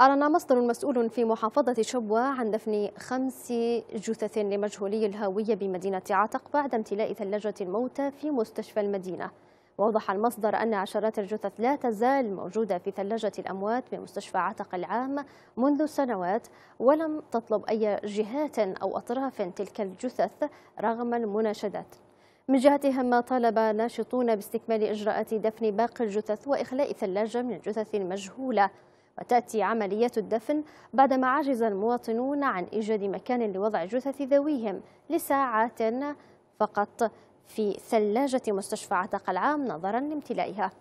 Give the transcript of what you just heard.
أعلن مصدر مسؤول في محافظة شبوة عن دفن خمس جثث لمجهولي الهوية بمدينة عتق بعد امتلاء ثلاجة الموتى في مستشفى المدينة ووضح المصدر أن عشرات الجثث لا تزال موجودة في ثلاجة الأموات بمستشفى عتق العام منذ سنوات ولم تطلب أي جهات أو أطراف تلك الجثث رغم المناشدات من جهتهم ما طالب ناشطون باستكمال إجراءات دفن باقي الجثث وإخلاء ثلاجة من الجثث المجهولة وتأتي عملية الدفن بعدما عجز المواطنون عن إيجاد مكان لوضع جثث ذويهم لساعات فقط في ثلاجة مستشفى عتق العام نظرا لامتلائها